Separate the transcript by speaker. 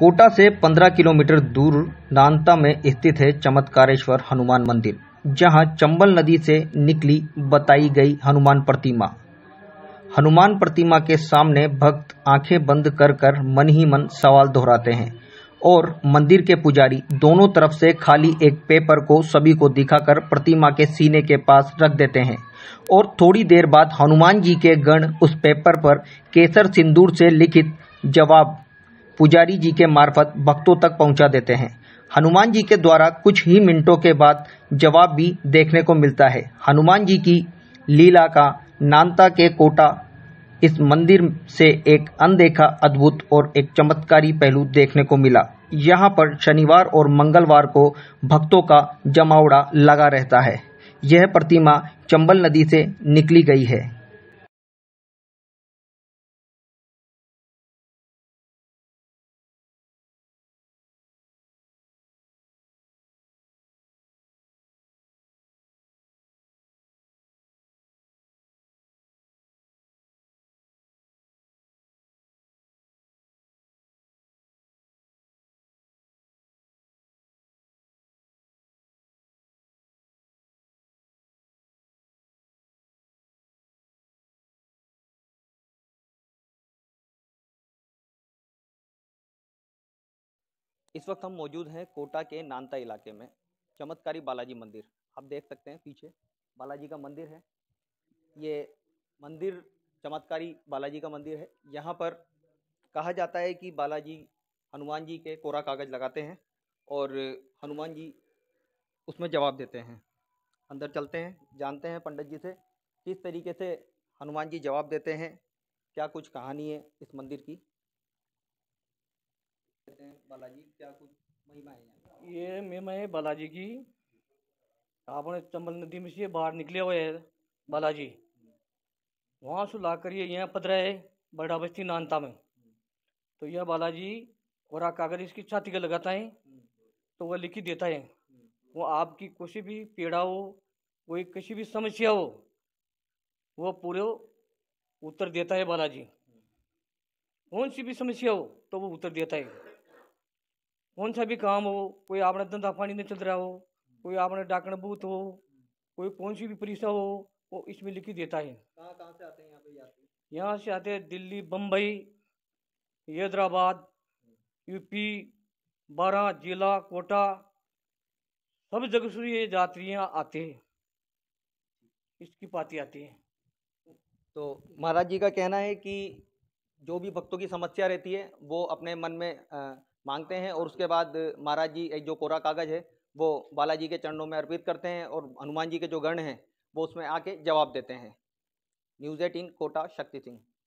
Speaker 1: कोटा से 15 किलोमीटर दूर नानता में स्थित है चमत्कारेश्वर हनुमान मंदिर जहां चंबल नदी से निकली बताई गई हनुमान प्रतिमा हनुमान प्रतिमा के सामने भक्त आंखें बंद कर कर मन ही मन सवाल दोहराते हैं और मंदिर के पुजारी दोनों तरफ से खाली एक पेपर को सभी को दिखाकर प्रतिमा के सीने के पास रख देते हैं और थोड़ी देर बाद हनुमान जी के गण उस पेपर पर केसर सिंदूर से लिखित जवाब पुजारी जी के मार्फत भक्तों तक पहुंचा देते हैं हनुमान जी के द्वारा कुछ ही मिनटों के बाद जवाब भी देखने को मिलता है हनुमान जी की लीला का नानता के कोटा इस मंदिर से एक अनदेखा अद्भुत और एक चमत्कारी पहलू देखने को मिला यहाँ पर शनिवार और मंगलवार को भक्तों का जमावड़ा लगा रहता है यह प्रतिमा चंबल नदी से निकली गई है इस वक्त हम मौजूद हैं कोटा के नानता इलाके में चमत्कारी बालाजी मंदिर आप देख सकते हैं पीछे बालाजी का मंदिर है ये मंदिर चमत्कारी बालाजी का मंदिर है यहाँ पर कहा जाता है कि बालाजी हनुमान जी के कोरा कागज़ लगाते हैं और हनुमान जी उसमें जवाब देते हैं अंदर चलते हैं जानते हैं पंडित जी से किस तरीके से हनुमान जी जवाब देते हैं क्या कुछ कहानी है इस मंदिर की बालाजी क्या कुछ महिमा है
Speaker 2: ये मैं बालाजी की आपने चंबल नदी में से बाहर निकले हुए है बालाजी वहाँ से ला कर ये यहाँ पधरा है बड़ा बस्ती नानता में तो यह बालाजी कोरा कागज इसकी छाती का लगाता है तो वह लिखी देता है वो आपकी कोई भी पीड़ा हो कोई किसी भी समस्या हो वह पूरे उत्तर देता है बालाजी कौन सी भी समस्या हो तो वो उत्तर देता है कौन सा भी काम हो कोई आपने धंधा पानी नहीं चल रहा हो कोई आपने डाकण बूथ हो कोई कौन सी भी परीक्षा हो वो इसमें लिखी देता है
Speaker 1: कहाँ कहाँ से आते हैं यहाँ यात्री
Speaker 2: यहाँ से आते हैं दिल्ली बम्बई हैदराबाद यूपी बारह जिला कोटा सब जगह से ये यात्रियाँ आते हैं इसकी पाती आती है
Speaker 1: तो महाराज जी का कहना है कि जो भी भक्तों की समस्या रहती है वो अपने मन में मांगते हैं और उसके बाद महाराज जी एक जो कोरा कागज़ है वो बालाजी के चरणों में अर्पित करते हैं और हनुमान जी के जो गण हैं वो उसमें आके जवाब देते हैं न्यूज़ एटीन कोटा शक्ति सिंह